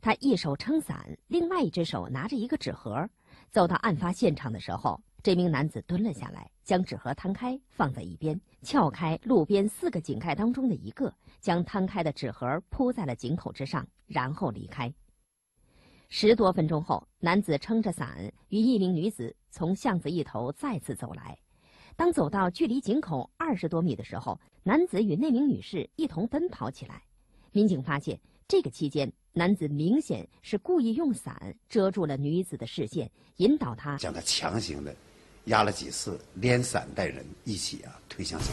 他一手撑伞，另外一只手拿着一个纸盒，走到案发现场的时候，这名男子蹲了下来，将纸盒摊开放在一边，撬开路边四个井盖当中的一个，将摊开的纸盒铺在了井口之上，然后离开。十多分钟后，男子撑着伞与一名女子从巷子一头再次走来，当走到距离井口二十多米的时候，男子与那名女士一同奔跑起来，民警发现。这个期间，男子明显是故意用伞遮住了女子的视线，引导她将她强行的压了几次，连伞带人一起啊推向井。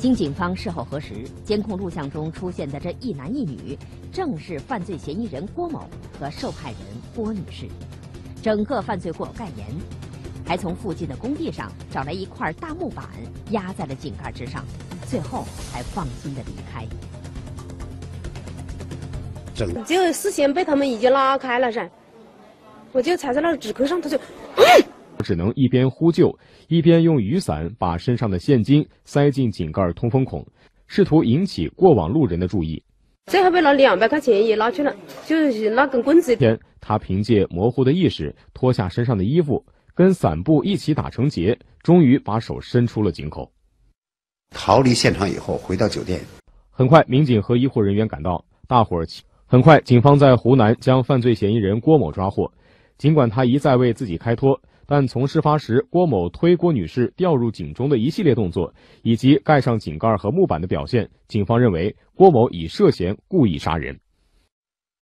经警方事后核实，监控录像中出现的这一男一女，正是犯罪嫌疑人郭某和受害人郭女士。整个犯罪过程盖严，还从附近的工地上找来一块大木板压在了井盖之上，最后才放心的离开。就事先被他们已经拉开了噻，我就踩在那个纸壳上，他就，我 只能一边呼救，一边用雨伞把身上的现金塞进井盖通风孔，试图引起过往路人的注意。最后被拿两百块钱也拿去了，就是拿根棍子。天，他凭借模糊的意识脱下身上的衣服，跟伞布一起打成结，终于把手伸出了井口，逃离现场以后回到酒店。很快，民警和医护人员赶到，大伙儿。很快，警方在湖南将犯罪嫌疑人郭某抓获。尽管他一再为自己开脱，但从事发时郭某推郭女士掉入井中的一系列动作，以及盖上井盖和木板的表现，警方认为郭某已涉嫌故意杀人。